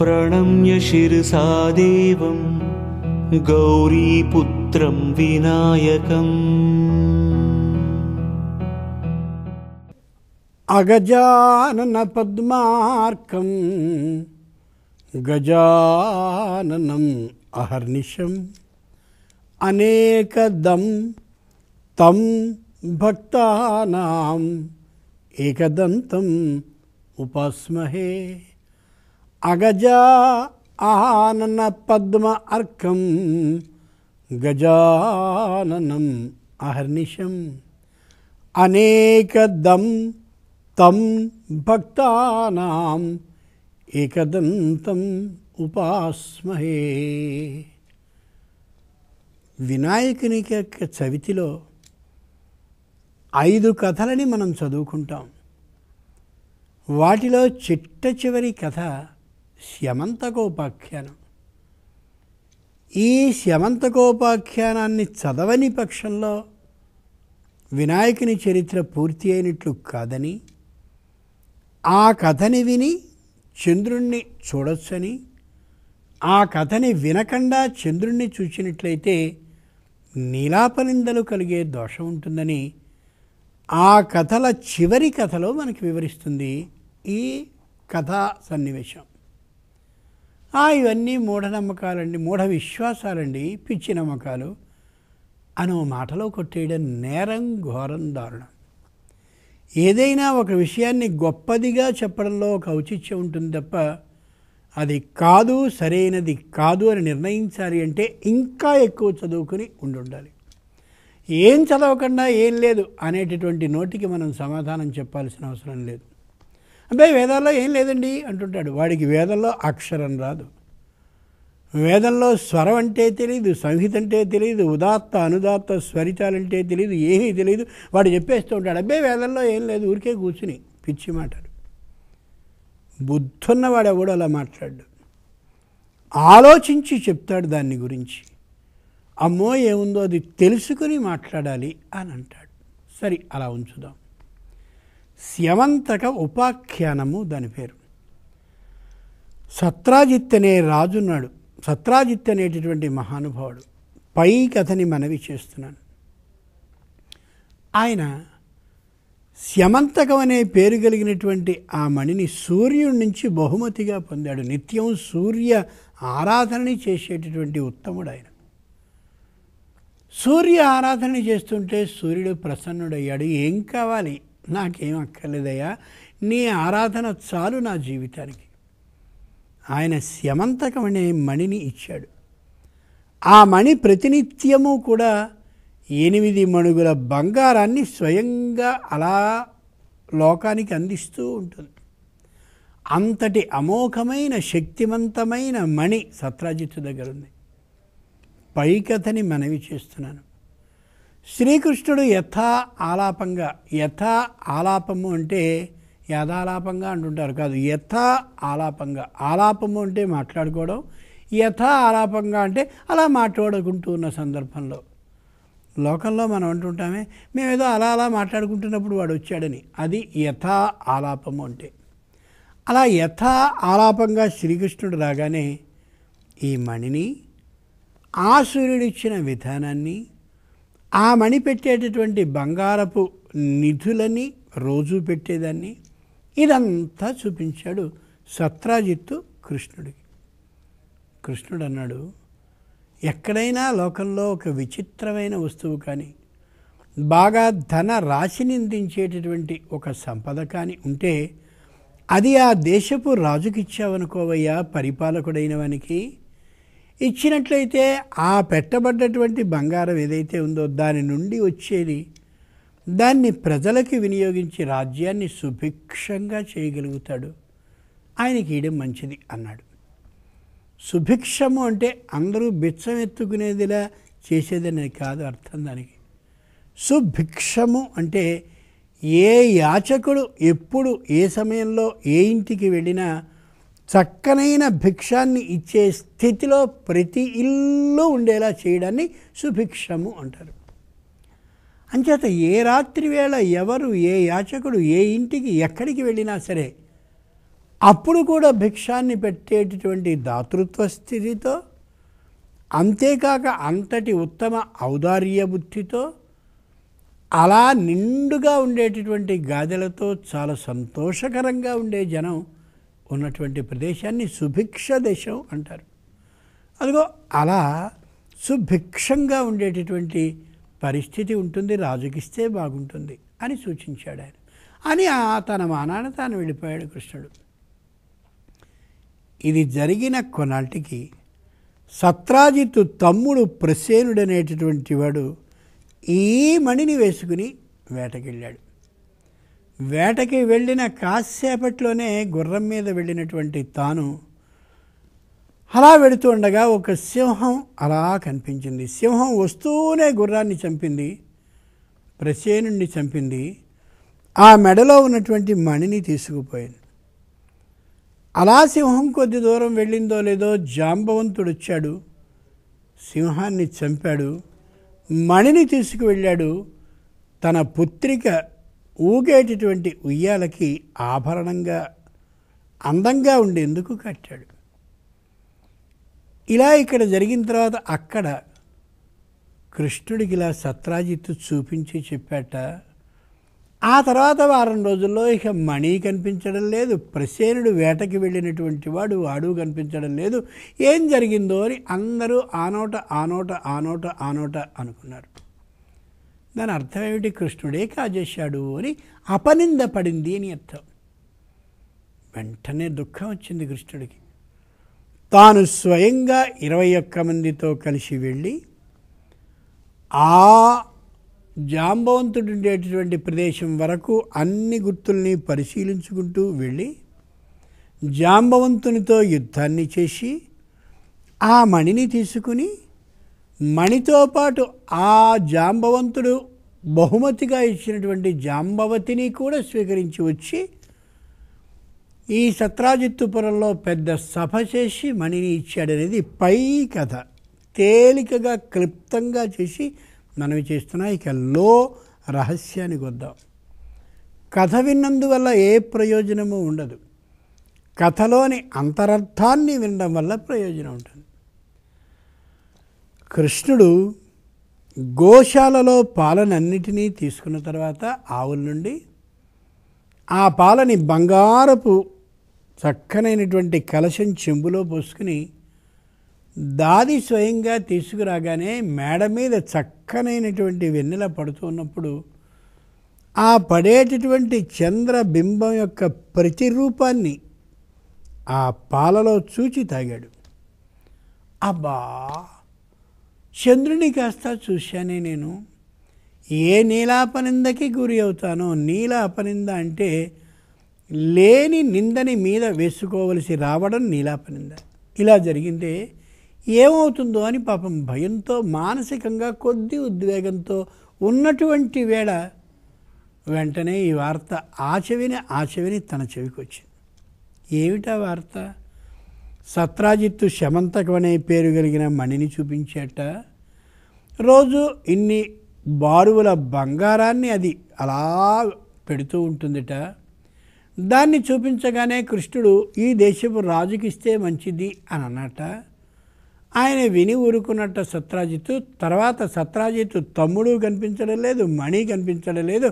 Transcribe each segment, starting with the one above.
प्रणम्य शिरसा देवं गौरीपुत्रं विनायकम् अगजाननपद्मार्कं गजाननम् अहर्निशम् अनेकदं तं भक्तानाम् एकदन्तम् उपस्महे। ఆనన పద్మ అర్కం గజాననం అహర్నిశం అనేకదం తం భక్తానాం ఏకదంతం ఉపాస్మహే వినాయకుని యొక్క చవితిలో ఐదు కథలని మనం చదువుకుంటాం వాటిలో చిట్ట చివరి కథ శమంతకోపాఖ్యానం ఈ శమంతకోపాఖ్యానాన్ని చదవని పక్షంలో వినాయకుని చరిత్ర పూర్తి అయినట్లు కాదని ఆ కథని విని చంద్రుణ్ణి చూడొచ్చని ఆ కథని వినకుండా చంద్రుణ్ణి చూచినట్లయితే నీలాపనిందలు కలిగే దోషం ఉంటుందని ఆ కథల చివరి కథలో మనకి వివరిస్తుంది ఈ కథా సన్నివేశం ఆ ఇవన్నీ మూఢనమ్మకాలండి మూఢ విశ్వాసాలండి పిచ్చి నమ్మకాలు అని ఓ మాటలో కొట్టేయడం నేరం ఘోరం దారుణం ఏదైనా ఒక విషయాన్ని గొప్పదిగా చెప్పడంలో ఒక ఔచిత్యం ఉంటుంది తప్ప అది కాదు సరైనది కాదు అని నిర్ణయించాలి అంటే ఇంకా ఎక్కువ చదువుకుని ఉండాలి ఏం చదవకుండా ఏం లేదు అనేటటువంటి నోటికి మనం సమాధానం చెప్పాల్సిన అవసరం లేదు అబ్బాయి వేదాల్లో ఏం లేదండి అంటుంటాడు వాడికి వేదంలో అక్షరం రాదు వేదంలో స్వరం అంటే తెలియదు సంహిత అంటే తెలియదు ఉదాత్త అనుదాత్త స్వరితాలంటే తెలియదు ఏమీ తెలియదు వాడు చెప్పేస్తూ ఉంటాడు అబ్బాయి వేదంలో ఏం లేదు ఊరికే కూర్చుని పిచ్చి మాటలు బుద్ధున్నవాడు ఎవడు అలా మాట్లాడు ఆలోచించి చెప్తాడు దాన్ని గురించి అమ్మో ఏముందో అది తెలుసుకుని మాట్లాడాలి అని అంటాడు సరే అలా ఉంచుదాం శ్యమంతక ఉపాఖ్యానము దాని పేరు సత్రాజిత్ అనే రాజున్నాడు సత్రాజిత్ అనేటటువంటి మహానుభావుడు పై కథని మనవి చేస్తున్నాను ఆయన శ్యమంతకం అనే పేరు కలిగినటువంటి ఆ మణిని సూర్యుడి నుంచి బహుమతిగా పొందాడు నిత్యం సూర్య ఆరాధనని చేసేటటువంటి ఉత్తముడు ఆయన సూర్య ఆరాధన చేస్తుంటే సూర్యుడు ప్రసన్నుడయ్యాడు ఏం కావాలి నాకేం అక్కర్లేదయ్యా నీ ఆరాధన చాలు నా జీవితానికి ఆయన అనే మణిని ఇచ్చాడు ఆ మణి ప్రతినిత్యము కూడా ఎనిమిది మణుగుల బంగారాన్ని స్వయంగా అలా లోకానికి అందిస్తూ ఉంటుంది అంతటి అమోఘమైన శక్తివంతమైన మణి సత్రాజిత్తు దగ్గర ఉంది పైకథని మనవి చేస్తున్నాను శ్రీకృష్ణుడు యథా ఆలాపంగా యథా ఆలాపము అంటే యథాలాపంగా అంటుంటారు కాదు యథా ఆలాపంగా ఆలాపము అంటే మాట్లాడుకోవడం యథా ఆలాపంగా అంటే అలా మాట్లాడుకుంటూ ఉన్న సందర్భంలో లోకంలో మనం అంటుంటామే మేమేదో అలా అలా మాట్లాడుకుంటున్నప్పుడు వాడు వచ్చాడని అది యథా ఆలాపము అంటే అలా యథా ఆలాపంగా శ్రీకృష్ణుడు రాగానే ఈ మణిని ఆ సూర్యుడిచ్చిన విధానాన్ని ఆ మణి పెట్టేటటువంటి బంగారపు నిధులని రోజు పెట్టేదాన్ని ఇదంతా చూపించాడు సత్రాజిత్తు కృష్ణుడికి కృష్ణుడు అన్నాడు ఎక్కడైనా లోకంలో ఒక విచిత్రమైన వస్తువు కానీ బాగా ధన నిందించేటటువంటి ఒక సంపద కానీ ఉంటే అది ఆ దేశపు రాజుకిచ్చావనుకోవయ్యా పరిపాలకుడైన వానికి ఇచ్చినట్లయితే ఆ పెట్టబడ్డటువంటి బంగారం ఏదైతే ఉందో దాని నుండి వచ్చేది దాన్ని ప్రజలకి వినియోగించి రాజ్యాన్ని సుభిక్షంగా చేయగలుగుతాడు ఆయనకి ఇయడం మంచిది అన్నాడు సుభిక్షము అంటే అందరూ బిచ్చం ఎత్తుకునేదిలా చేసేదని కాదు అర్థం దానికి సుభిక్షము అంటే ఏ యాచకుడు ఎప్పుడు ఏ సమయంలో ఏ ఇంటికి వెళ్ళినా చక్కనైన భిక్షాన్ని ఇచ్చే స్థితిలో ప్రతి ఇల్లు ఉండేలా చేయడాన్ని సుభిక్షము అంటారు అంచేత ఏ రాత్రి వేళ ఎవరు ఏ యాచకుడు ఏ ఇంటికి ఎక్కడికి వెళ్ళినా సరే అప్పుడు కూడా భిక్షాన్ని పెట్టేటటువంటి దాతృత్వ స్థితితో అంతేకాక అంతటి ఉత్తమ ఔదార్య బుద్ధితో అలా నిండుగా ఉండేటటువంటి గాదెలతో చాలా సంతోషకరంగా ఉండే జనం ఉన్నటువంటి ప్రదేశాన్ని సుభిక్ష దేశం అంటారు అదిగో అలా సుభిక్షంగా ఉండేటటువంటి పరిస్థితి ఉంటుంది రాజుకిస్తే బాగుంటుంది అని సూచించాడు ఆయన అని తన మానాన తాను వెళ్ళిపోయాడు కృష్ణుడు ఇది జరిగిన కొనాటికి సత్రాజిత్తు తమ్ముడు ప్రసేనుడనేటటువంటి వాడు ఈ మణిని వేసుకుని వేటకెళ్ళాడు వేటకి వెళ్ళిన కాసేపట్లోనే గుర్రం మీద వెళ్ళినటువంటి తాను అలా వెళుతూ ఉండగా ఒక సింహం అలా కనిపించింది సింహం వస్తూనే గుర్రాన్ని చంపింది ప్రసేనుణ్ణి చంపింది ఆ మెడలో ఉన్నటువంటి మణిని తీసుకుపోయింది అలా సింహం కొద్ది దూరం వెళ్ళిందో లేదో జాంబవంతుడు వచ్చాడు సింహాన్ని చంపాడు మణిని తీసుకువెళ్ళాడు తన పుత్రిక ఊగేటటువంటి ఉయ్యాలకి ఆభరణంగా అందంగా ఉండేందుకు కట్టాడు ఇలా ఇక్కడ జరిగిన తర్వాత అక్కడ కృష్ణుడికి ఇలా సత్రాజిత్తు చూపించి చెప్పాట ఆ తర్వాత వారం రోజుల్లో ఇక మణి కనిపించడం లేదు ప్రసేనుడు వేటకి వెళ్ళినటువంటి వాడు వాడు కనిపించడం లేదు ఏం జరిగిందో అని అందరూ ఆనోట ఆనోట ఆనోట ఆనోట అనుకున్నారు దాని అర్థం ఏమిటి కృష్ణుడే కాజేశాడు అని అపనింద పడింది అని అర్థం వెంటనే దుఃఖం వచ్చింది కృష్ణుడికి తాను స్వయంగా ఇరవై ఒక్క మందితో కలిసి వెళ్ళి ఆ జాంబవంతుడు ఉండేటటువంటి ప్రదేశం వరకు అన్ని గుర్తుల్ని పరిశీలించుకుంటూ వెళ్ళి జాంబవంతునితో యుద్ధాన్ని చేసి ఆ మణిని తీసుకుని మణితో పాటు ఆ జాంబవంతుడు బహుమతిగా ఇచ్చినటువంటి జాంబవతిని కూడా స్వీకరించి వచ్చి ఈ సత్రాజిత్తుపురంలో పెద్ద సభ చేసి మణిని ఇచ్చాడనేది పై కథ తేలికగా క్లుప్తంగా చేసి మనవి చేస్తున్నా ఇక లో రహస్యానికి వద్దాం కథ విన్నందువల్ల ఏ ప్రయోజనము ఉండదు కథలోని అంతరర్థాన్ని వినడం వల్ల ప్రయోజనం ఉంటుంది కృష్ణుడు గోశాలలో పాలనన్నిటినీ తీసుకున్న తర్వాత ఆవుల నుండి ఆ పాలని బంగారపు చక్కనైనటువంటి కలశం చెంబులో పోసుకుని దాది స్వయంగా తీసుకురాగానే మేడ మీద చక్కనైనటువంటి వెన్నెల పడుతున్నప్పుడు ఆ పడేటటువంటి చంద్రబింబం యొక్క ప్రతిరూపాన్ని ఆ పాలలో చూచి తాగాడు అబ్బా చంద్రుని కాస్త చూశానే నేను ఏ నీలాపనిందకి గురి అవుతానో నీలాపనింద అంటే లేని నిందని మీద వేసుకోవలసి రావడం నీలాపనింద ఇలా జరిగిందే ఏమవుతుందో అని పాపం భయంతో మానసికంగా కొద్ది ఉద్వేగంతో ఉన్నటువంటి వేళ వెంటనే ఈ వార్త ఆచవిని ఆచవిని తన వచ్చింది ఏమిటా వార్త సత్రాజిత్తు శమంతకం అనే పేరు కలిగిన మణిని చూపించేట రోజు ఇన్ని బారువుల బంగారాన్ని అది అలా పెడుతూ ఉంటుందిట దాన్ని చూపించగానే కృష్ణుడు ఈ దేశపు రాజుకిస్తే మంచిది అని అన్నట ఆయన విని ఊరుకున్నట్ట సత్రాజిత్తు తర్వాత సత్రాజిత్తు తమ్ముడు కనిపించడం లేదు మణి కనిపించడం లేదు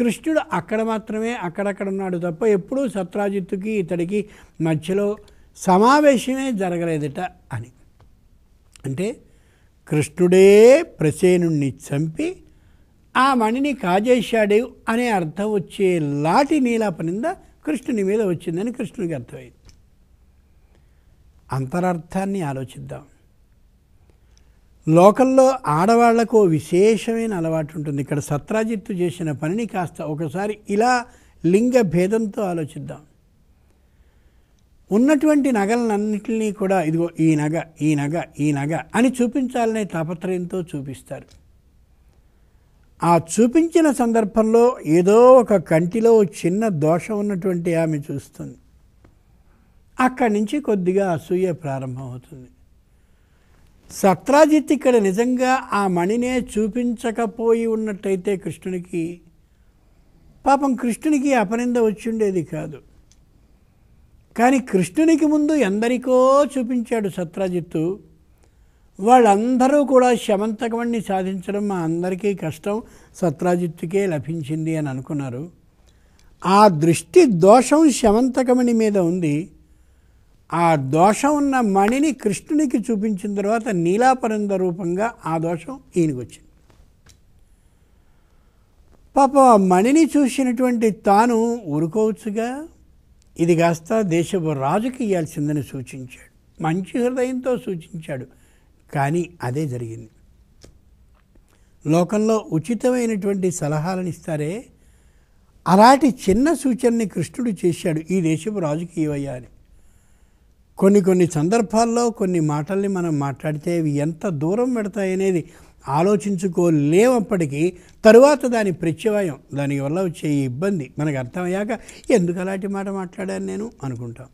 కృష్ణుడు అక్కడ మాత్రమే అక్కడక్కడ ఉన్నాడు తప్ప ఎప్పుడూ సత్రాజిత్తుకి ఇతడికి మధ్యలో సమావేశమే జరగలేదట అని అంటే కృష్ణుడే ప్రసేనుణ్ణి చంపి ఆ మణిని కాజేశాడు అనే అర్థం వచ్చే లాటి నీలాపనింద కృష్ణుని మీద వచ్చిందని కృష్ణునికి అర్థమైంది అంతరార్థాన్ని ఆలోచిద్దాం లోకల్లో ఆడవాళ్లకు విశేషమైన అలవాటు ఉంటుంది ఇక్కడ సత్రాజిత్తు చేసిన పనిని కాస్త ఒకసారి ఇలా లింగ భేదంతో ఆలోచిద్దాం ఉన్నటువంటి నగలన్నింటినీ కూడా ఇదిగో ఈ నగ ఈ నగ ఈ నగ అని చూపించాలనే తాపత్రయంతో చూపిస్తారు ఆ చూపించిన సందర్భంలో ఏదో ఒక కంటిలో చిన్న దోషం ఉన్నటువంటి ఆమె చూస్తుంది అక్కడి నుంచి కొద్దిగా అసూయ ప్రారంభమవుతుంది సత్రాజిత్ ఇక్కడ నిజంగా ఆ మణినే చూపించకపోయి ఉన్నట్టయితే కృష్ణునికి పాపం కృష్ణునికి అపనింద వచ్చి ఉండేది కాదు కానీ కృష్ణునికి ముందు ఎందరికో చూపించాడు సత్రాజిత్తు వాళ్ళందరూ కూడా శమంతకమణ్ణి సాధించడం మా అందరికీ కష్టం సత్రాజిత్తుకే లభించింది అని అనుకున్నారు ఆ దృష్టి దోషం శమంతకమణి మీద ఉంది ఆ దోషం ఉన్న మణిని కృష్ణునికి చూపించిన తర్వాత నీలాపరంద రూపంగా ఆ దోషం ఈయనకి వచ్చింది పాప ఆ మణిని చూసినటువంటి తాను ఊరుకోవచ్చుగా ఇది కాస్త దేశపు రాజుకి ఇవ్వాల్సిందని సూచించాడు మంచి హృదయంతో సూచించాడు కానీ అదే జరిగింది లోకంలో ఉచితమైనటువంటి సలహాలను ఇస్తారే అలాంటి చిన్న సూచనని కృష్ణుడు చేశాడు ఈ దేశపు రాజుకి ఇవయ్యా అని కొన్ని కొన్ని సందర్భాల్లో కొన్ని మాటల్ని మనం మాట్లాడితే అవి ఎంత దూరం పెడతాయనేది ఆలోచించుకోలేమప్పటికీ తరువాత దాని ప్రత్యవయం దాని వల్ల వచ్చే ఇబ్బంది మనకు అర్థమయ్యాక ఎందుకు అలాంటి మాట మాట్లాడాను నేను అనుకుంటాం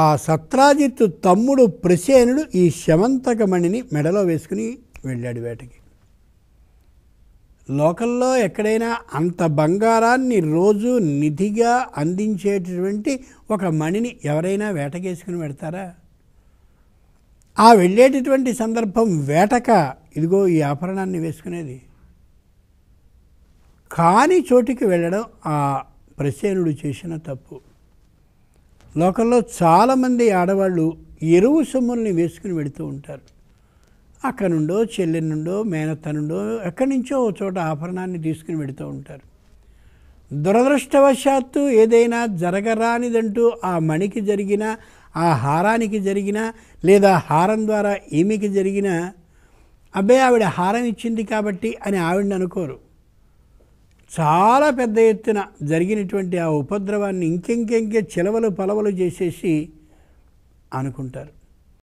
ఆ సత్రాజిత్ తమ్ముడు ప్రసేనుడు ఈ శమంతకమణిని మెడలో వేసుకుని వెళ్ళాడు వేటకి లోకల్లో ఎక్కడైనా అంత బంగారాన్ని రోజు నిధిగా అందించేటటువంటి ఒక మణిని ఎవరైనా వేటకేసుకుని పెడతారా ఆ వెళ్ళేటటువంటి సందర్భం వేటక ఇదిగో ఈ ఆభరణాన్ని వేసుకునేది కాని చోటికి వెళ్ళడం ఆ ప్రసేనుడు చేసిన తప్పు లోకంలో చాలామంది ఆడవాళ్ళు ఎరువు సొమ్ముల్ని వేసుకుని వెళుతూ ఉంటారు అక్కడ నుండో చెల్లె నుండో మేనత్త నుండో ఎక్కడి నుంచో చోట ఆభరణాన్ని తీసుకుని వెళుతూ ఉంటారు దురదృష్టవశాత్తు ఏదైనా జరగరానిదంటూ ఆ మణికి జరిగిన ఆ హారానికి జరిగిన లేదా హారం ద్వారా ఏమికి జరిగిన అబ్బే ఆవిడ హారం ఇచ్చింది కాబట్టి అని ఆవిడని అనుకోరు చాలా పెద్ద ఎత్తున జరిగినటువంటి ఆ ఉపద్రవాన్ని ఇంకెంకెంకే చిలవలు పలవలు చేసేసి అనుకుంటారు